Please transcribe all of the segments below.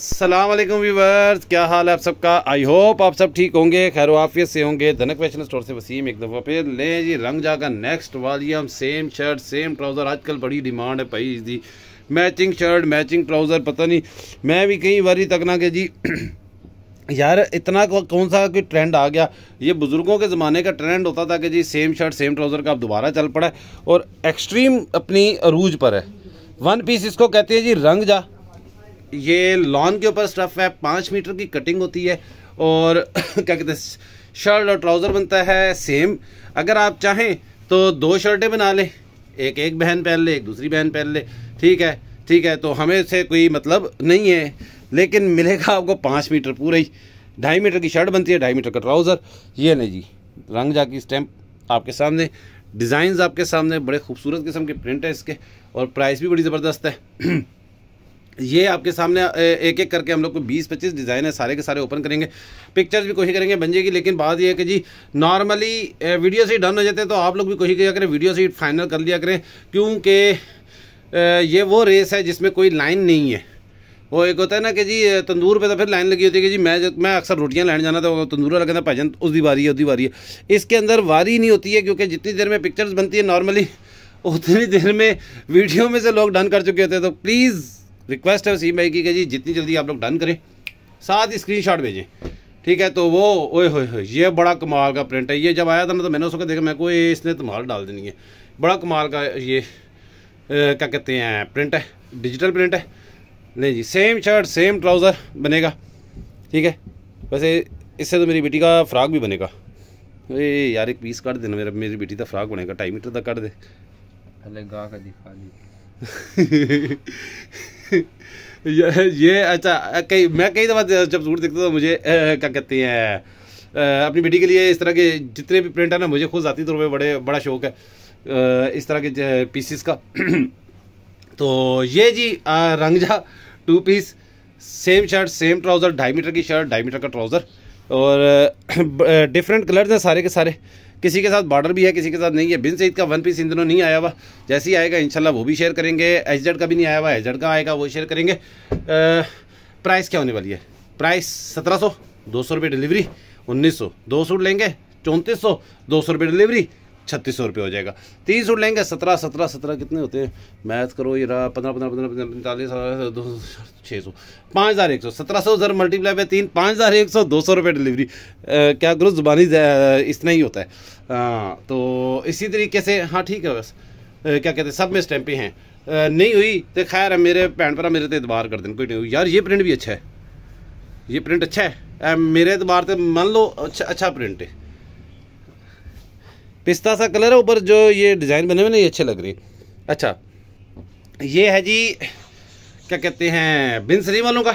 Aslam viewers क्या हाल है आप सबका आई होप आप सब ठीक होंगे खैर वाफियत से होंगे धनक फैशन स्टोर से वसीम एक दफ़ा फिर ले जी रंग जाकर नेक्स्ट हम सेम शर्ट सेम ट्राउज़र आजकल बड़ी डिमांड है भाई इसकी मैचिंग शर्ट मैचिंग ट्राउज़र पता नहीं मैं भी कई बारी तक ना कि जी यार इतना कौन सा कोई ट्रेंड आ गया ये बुज़ुर्गों के ज़माने का ट्रेंड होता था कि जी सेम शर्ट सेम ट्राउज़र का अब दोबारा चल पड़ा है और एक्सट्रीम अपनी अरूज पर है वन पीस इसको कहते हैं जी रंग जा ये लॉन के ऊपर स्टफ़ है पाँच मीटर की कटिंग होती है और क्या कहते हैं शर्ट और ट्राउज़र बनता है सेम अगर आप चाहें तो दो शर्टें बना लें एक एक बहन पहन ले एक दूसरी बहन पहन ले ठीक है ठीक है तो हमें से कोई मतलब नहीं है लेकिन मिलेगा आपको पाँच मीटर पूरा ही ढाई मीटर की शर्ट बनती है ढाई मीटर का ट्राउज़र ये नहीं जी रंग की स्टैम्प आपके सामने डिज़ाइन आपके सामने बड़े खूबसूरत किस्म के प्रिंट है इसके और प्राइस भी बड़ी ज़बरदस्त है ये आपके सामने एक एक करके हम लोग को बीस पच्चीस डिज़ाइन है सारे के सारे ओपन करेंगे पिक्चर्स भी कोशिश करेंगे बन जाएगी लेकिन बात यह है कि जी नॉर्मली वीडियो से ही डन हो जाते हैं तो आप लोग भी कोशिश किया करें वीडियो से ही फाइनल कर लिया करें क्योंकि ये वो रेस है जिसमें कोई लाइन नहीं है वो एक होता है ना कि जी तंदूर पे तो फिर लाइन लगी होती है कि जी मैं मैं अक्सर रोटियां लाइन जाना था तो तंदूर वाला कहता भाईजान उस दी है उस बारी है इसके अंदर वारी नहीं होती है क्योंकि जितनी देर में पिक्चर्स बनती है नॉर्मली उतनी देर में वीडियो में से लोग डन कर चुके होते हैं तो प्लीज़ रिक्वेस्ट है वसीम भाई की कि जी जितनी जल्दी आप लोग डन करें साथ ही स्क्रीन भेजें ठीक है तो वो ओए हो ये बड़ा कमाल का प्रिंट है ये जब आया था ना तो मैंने उसको देखा मैं को इसने तुम्हारा डाल देनी है बड़ा कमाल का ये क्या कहते हैं प्रिंट है डिजिटल प्रिंट है नहीं जी सेम शर्ट सेम ट्राउज़र बनेगा ठीक है वैसे इससे तो मेरी बेटी का फ्राक भी बनेगा अरे यार एक पीस काट देना मेरा मेरी बेटी का फ्राक बनेगा ढाई मीटर तक काट दे गा का दिखा दी ये, अच्छा कई मैं कई दफ़ा जब सूट देखता था तो मुझे क्या कहते हैं अपनी बेटी के लिए इस तरह के जितने भी प्रिंट है ना मुझे खुद जाती तौर तो पर बड़े बड़ा शौक है इस तरह के पीसीस का तो ये जी रंग रंगजा two piece same shirt same trouser ढाई मीटर की शर्ट ढाई मीटर का ट्राउज़र और डिफरेंट कलर्स हैं सारे के सारे किसी के साथ बॉर्डर भी है किसी के साथ नहीं है बिन सईद का वन पीस इन दिनों नहीं आया हुआ जैसे ही आएगा इंशाल्लाह वो भी शेयर करेंगे एच का भी नहीं आया हुआ एच का आएगा वो शेयर करेंगे प्राइस क्या होने वाली है प्राइस सत्रह सौ दो सौ रुपये डिलीवरी उन्नीस सौ दो सूट लेंगे चौंतीस सौ दो सौ रुपये डिलीवरी छत्तीस सौ रुपये हो जाएगा तीन सूट लेंगे सत्रह सत्रह सत्रह कितने होते हैं मैथ करो ये रहा पंद्रह पंद्रह पंद्रह पैंतालीस दो सौ छः सौ पाँच हज़ार एक सौ सत्रह सौ ज़र मल्टीप्लाई पर तीन पाँच हज़ार एक सौ दो सौ रुपये डिलीवरी क्या करो ज़ुबानी इतना ही होता है आ, तो इसी तरीके से हाँ ठीक है बस क्या कहते हैं सब में स्टैंपें हैं नहीं हुई तो खैर मेरे भैन भरा मेरे तो एतबार कर देने कोई नहीं हुई यार ये प्रिंट भी अच्छा है ये प्रिंट अच्छा है मेरे एतबार तो मान लो अच्छा अच्छा प्रिंट है पिस्ता सा कलर है ऊपर जो ये डिज़ाइन बने हुए ना ये अच्छे लग रही अच्छा ये है जी क्या कहते हैं बिन सलीम वालों का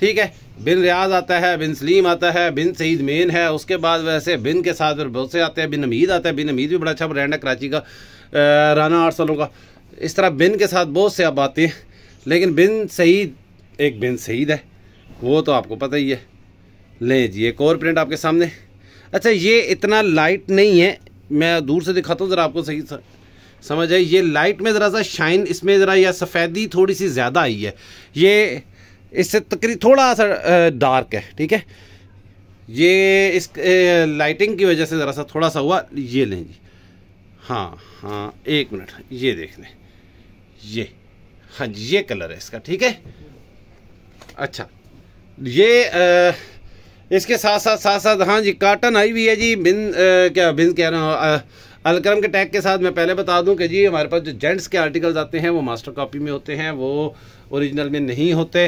ठीक है बिन रियाज आता है बिन सलीम आता है बिन सईद मेन है उसके बाद वैसे बिन के साथ फिर बहुत से आते हैं बिन अमीद आता है बिन अमीद भी बड़ा अच्छा ब्रांड है कराची का राना आठ सालों का इस तरह बिन के साथ बहुत से अब आते हैं लेकिन बिन सईद एक बिन सईद है वो तो आपको पता ही है ले जी एक और प्रिंट आपके सामने अच्छा ये इतना लाइट नहीं है मैं दूर से दिखाता हूँ ज़रा आपको सही सा समझ आई ये लाइट में ज़रा सा शाइन इसमें ज़रा या सफ़ेदी थोड़ी सी ज़्यादा आई है ये इससे तकरीब थोड़ा सा डार्क है ठीक है ये इस लाइटिंग की वजह से ज़रा सा थोड़ा सा हुआ ये लें जी हाँ हाँ एक मिनट ये देख लें ये हाँ ये कलर है इसका ठीक है अच्छा ये आ, इसके साथ साथ साथ साथ हाँ जी काटन आई हुई है जी बिन आ, क्या बिन कह रहा हूँ अलक्रम के टैग के साथ मैं पहले बता दूं कि जी हमारे पास जो जेंट्स के आर्टिकल्स आते हैं वो मास्टर कॉपी में होते हैं वो ओरिजिनल में नहीं होते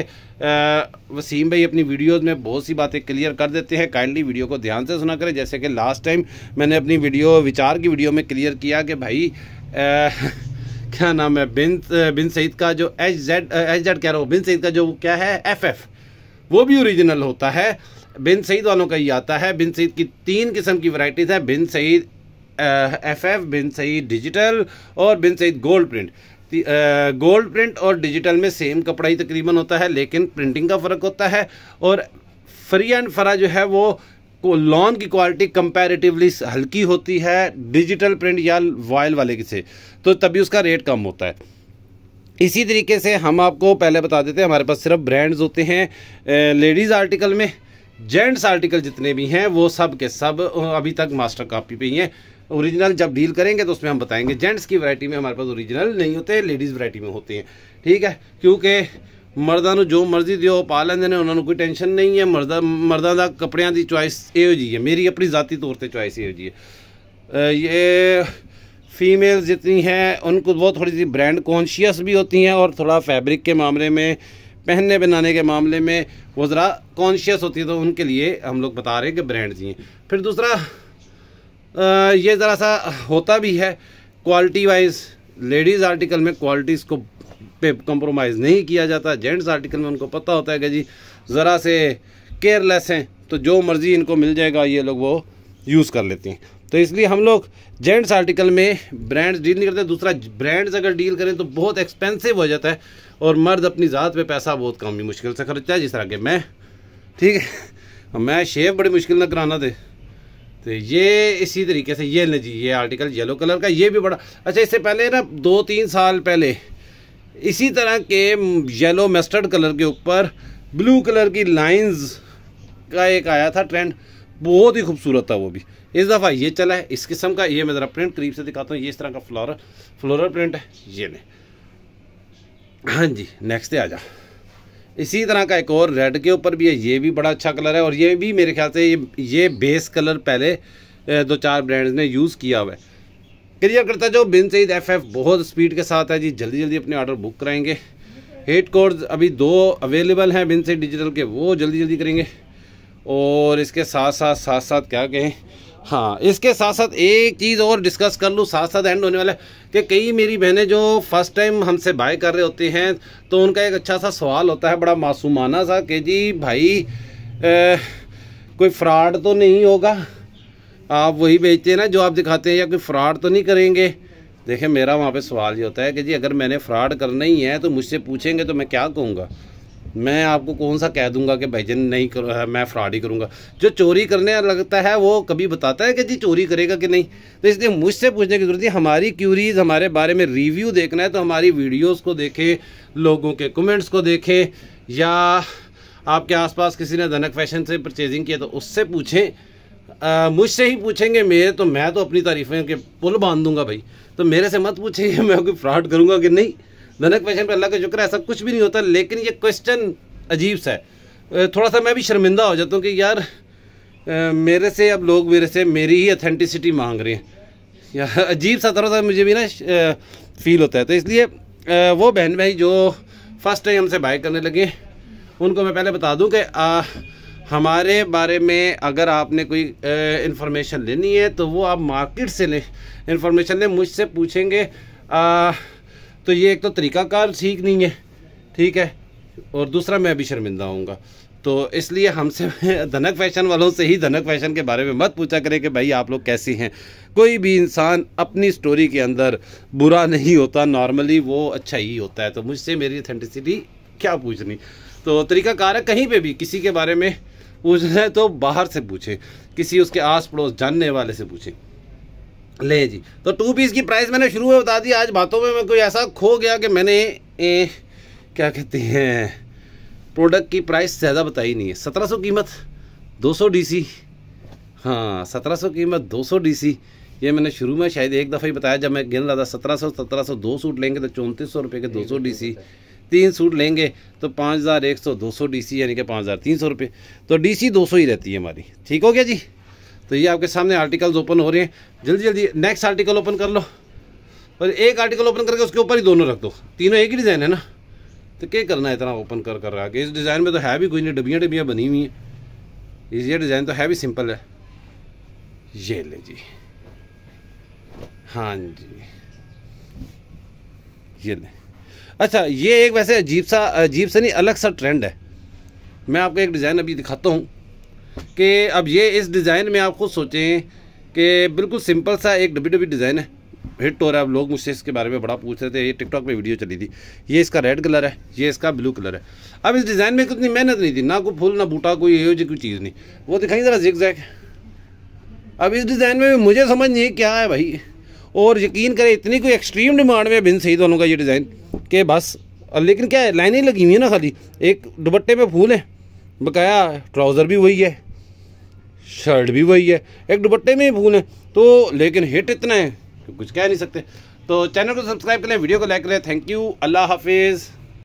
वसीम भाई अपनी वीडियोस में बहुत सी बातें क्लियर कर देते हैं काइंडली वीडियो को ध्यान से सुना करें जैसे कि लास्ट टाइम मैंने अपनी वीडियो विचार की वीडियो में क्लियर किया कि भाई आ, क्या नाम है बिन बिन सईद का जो एच जेड एच जेड कह रहा हूँ बिन सईद का जो क्या है एफ एफ वो भी ओरिजिनल होता है बिन सईद वालों का ही आता है बिन सईद की तीन किस्म की वराइटीज़ है Bin Saeed F F Bin Saeed digital और Bin Saeed gold print gold print और डिजिटल में सेम कपड़ा ही तकरीबन होता है लेकिन प्रिंटिंग का फ़र्क होता है और फ्री एंड फरा जो है वो लॉन की क्वालिटी कंपैरेटिवली हल्की होती है डिजिटल प्रिंट या वॉयल वाले की से तो तभी उसका रेट कम होता है इसी तरीके से हम आपको पहले बता देते हैं हमारे पास सिर्फ ब्रांड्स होते हैं लेडीज़ आर्टिकल में जेंट्स आर्टिकल जितने भी हैं वो सब के सब अभी तक मास्टर कापी पे ही हैं ओरिजिनल जब डील करेंगे तो उसमें हम बताएंगे जेंट्स की वरायटी में हमारे पास ओरिजिनल नहीं होते लेडीज़ वरायटी में होते हैं ठीक है क्योंकि मर्दा जो मर्जी ਮਰਜ਼ੀ पा लेंगे ਲੈਂਦੇ उन्होंने कोई टेंशन नहीं है मर्दा ਹੈ का कपड़िया की चॉइस ਦੀ ਚੁਆਇਸ ਇਹੋ ਜੀ ਹੈ ਮੇਰੀ ਆਪਣੀ ذاتی ਤੌਰ ਤੇ ਚੁਆਇਸ ਇਹੋ ਜੀ ਹੈ जितनी हैं उनको वो थोड़ी सी ब्रांड कॉन्शियस भी होती हैं और थोड़ा फैब्रिक के मामले में पहनने बनाने के मामले में वो ज़रा कॉन्शियस होती है तो उनके लिए हम लोग बता रहे हैं कि ब्रांड्स ही हैं फिर दूसरा ये ज़रा सा होता भी है क्वालिटी वाइज लेडीज़ आर्टिकल में क्वालिटीज़ को पे कंप्रोमाइज़ नहीं किया जाता जेंट्स आर्टिकल में उनको पता होता है कि जी ज़रा से केयरलेस हैं तो जो मर्ज़ी इनको मिल जाएगा ये लोग वो यूज़ कर लेते हैं तो इसलिए हम लोग जेंट्स आर्टिकल में ब्रांड्स डील नहीं करते दूसरा ब्रांड्स अगर डील करें तो बहुत एक्सपेंसिव हो जाता है और मर्द अपनी ज़ात पे पैसा बहुत कम ही मुश्किल से खर्चता है जिस तरह के मैं ठीक है मैं शेव बड़ी मुश्किल ना कराना थे तो ये इसी तरीके से ये ले जी ये आर्टिकल येलो कलर का ये भी बड़ा अच्छा इससे पहले ना दो तीन साल पहले इसी तरह के येलो मस्टर्ड कलर के ऊपर ब्लू कलर की लाइन्स का एक आया था ट्रेंड बहुत ही खूबसूरत था वो भी इस दफ़ा ये चला है इस किस्म का ये मैं ज़रा प्रिंट करीब से दिखाता हूँ ये इस तरह का फ्लोरल फ्लोरल प्रिंट है ये नहीं हाँ जी नेक्स्ट आ जा इसी तरह का एक और रेड के ऊपर भी है ये भी बड़ा अच्छा कलर है और ये भी मेरे ख्याल से ये ये बेस कलर पहले दो चार ब्रांड्स ने यूज़ किया हुआ है क्लियर करता जो बिन सईद एफ एफ बहुत स्पीड के साथ है जी जल्दी जल्दी अपने ऑर्डर बुक कराएंगे हेड कोर्स अभी दो अवेलेबल हैं बिन सईद डिजिटल के वो जल्दी जल्दी करेंगे और इसके साथ साथ साथ साथ क्या कहें हाँ इसके साथ साथ एक चीज़ और डिस्कस कर लूँ साथ साथ एंड होने वाला है कि कई मेरी बहनें जो फर्स्ट टाइम हमसे बाय कर रहे होती हैं तो उनका एक अच्छा सा सवाल होता है बड़ा मासूमाना सा कि जी भाई ए, कोई फ्रॉड तो नहीं होगा आप वही बेचते हैं ना जो आप दिखाते हैं या कोई फ्रॉड तो नहीं करेंगे देखिए मेरा वहाँ पे सवाल ये होता है कि जी अगर मैंने फ्रॉड करना ही है तो मुझसे पूछेंगे तो मैं क्या कहूँगा मैं आपको कौन सा कह दूंगा कि भाई जन नहीं कर, मैं फ्रॉड ही करूंगा जो चोरी करने लगता है वो कभी बताता है कि जी चोरी करेगा कि नहीं तो इसलिए मुझसे पूछने की जरूरत है हमारी क्यूरीज हमारे बारे में रिव्यू देखना है तो हमारी वीडियोस को देखें लोगों के कमेंट्स को देखें या आपके आसपास किसी ने धनक फैशन से परचेजिंग किया तो उससे पूछें मुझसे ही पूछेंगे मेरे तो मैं तो अपनी तारीफें के पुल बांध दूंगा भाई तो मेरे से मत पूछेंगे मैं कोई फ्रॉड करूँगा कि नहीं ननक फैशन पर अल्लाह का शुक्र ऐसा कुछ भी नहीं होता लेकिन ये क्वेश्चन अजीब सा है थोड़ा सा मैं भी शर्मिंदा हो जाता हूँ कि यार मेरे से अब लोग मेरे से मेरी ही अथेंटिसिटी मांग रहे हैं यार अजीब सा थोड़ा सा मुझे भी ना फील होता है तो इसलिए वो बहन भाई जो फर्स्ट टाइम हमसे बाय करने लगे उनको मैं पहले बता दूं कि आ, हमारे बारे में अगर आपने कोई इन्फॉर्मेशन लेनी है तो वो आप मार्केट से लें इन्फॉर्मेशन लें मुझसे पूछेंगे आ, तो ये एक तो तरीकाकार ठीक नहीं है ठीक है और दूसरा मैं भी शर्मिंदा होऊंगा तो इसलिए हमसे धनक फैशन वालों से ही धनक फैशन के बारे में मत पूछा करें कि भाई आप लोग कैसी हैं कोई भी इंसान अपनी स्टोरी के अंदर बुरा नहीं होता नॉर्मली वो अच्छा ही होता है तो मुझसे मेरी अथेंटिसिटी क्या पूछनी तो तरीकाकार है कहीं पे भी किसी के बारे में पूछना है तो बाहर से पूछें किसी उसके आस पड़ोस जानने वाले से पूछें ले जी तो टू पीस की प्राइस मैंने शुरू में बता दी आज बातों में मैं कोई ऐसा खो गया कि मैंने ए, क्या कहते हैं प्रोडक्ट की प्राइस ज़्यादा बताई नहीं है सत्रह सौ कीमत दो सौ डी सी हाँ सत्रह सौ कीमत दो सौ डी सी ये मैंने शुरू में शायद एक दफ़ा ही बताया जब मैं गिन रहा था सत्रह सौ सत्रह सौ दो सूट लेंगे तो चौंतीस सौ रुपये के दो सौ डी सी तीन सूट लेंगे तो पाँच हज़ार एक सौ दो सौ डी सी यानी कि पाँच हज़ार तीन सौ रुपये तो डी सी दो सौ ही रहती है हमारी ठीक हो गया जी तो ये आपके सामने आर्टिकल्स ओपन हो रहे हैं जल्दी जल्दी नेक्स्ट आर्टिकल ओपन कर लो और एक आर्टिकल ओपन करके उसके ऊपर ही दोनों रख दो तीनों एक ही डिज़ाइन है ना तो क्या करना है इतना ओपन कर कर रहा कि इस डिज़ाइन में तो है भी कोई नहीं डबियाँ डबियाँ बनी हुई हैं ये डिज़ाइन तो है भी सिंपल है ये ले जी हाँ जी ये ले अच्छा ये एक वैसे अजीब सा अजीब सा नहीं अलग सा ट्रेंड है मैं आपको एक डिज़ाइन अभी दिखाता हूँ कि अब ये इस डिज़ाइन में आप खुद सोचें कि बिल्कुल सिंपल सा एक डब्बी डब्बी डिज़ाइन है हिट हो रहा है अब लोग मुझसे इसके बारे में बड़ा पूछ रहे थे ये टिकटॉक पे वीडियो चली थी ये इसका रेड कलर है ये इसका ब्लू कलर है अब इस डिज़ाइन में कितनी मेहनत नहीं थी ना कोई फूल ना बूटा कोई ये कोई चीज़ नहीं वो दिखाई ज़रा जिक जैक अब इस डिज़ाइन में मुझे समझ नहीं क्या है भाई और यकीन करें इतनी कोई एक्सट्रीम डिमांड में बिन सही दोनों का ये डिज़ाइन के बस लेकिन क्या है लाइनें लगी हुई है ना खाली एक दुपट्टे पे फूल है बकाया ट्राउज़र भी वही है शर्ट भी वही है एक दुपट्टे में ही भूल है तो लेकिन हिट इतना है कुछ कह नहीं सकते तो चैनल को सब्सक्राइब करें वीडियो को लाइक करें थैंक यू अल्लाह हाफिज़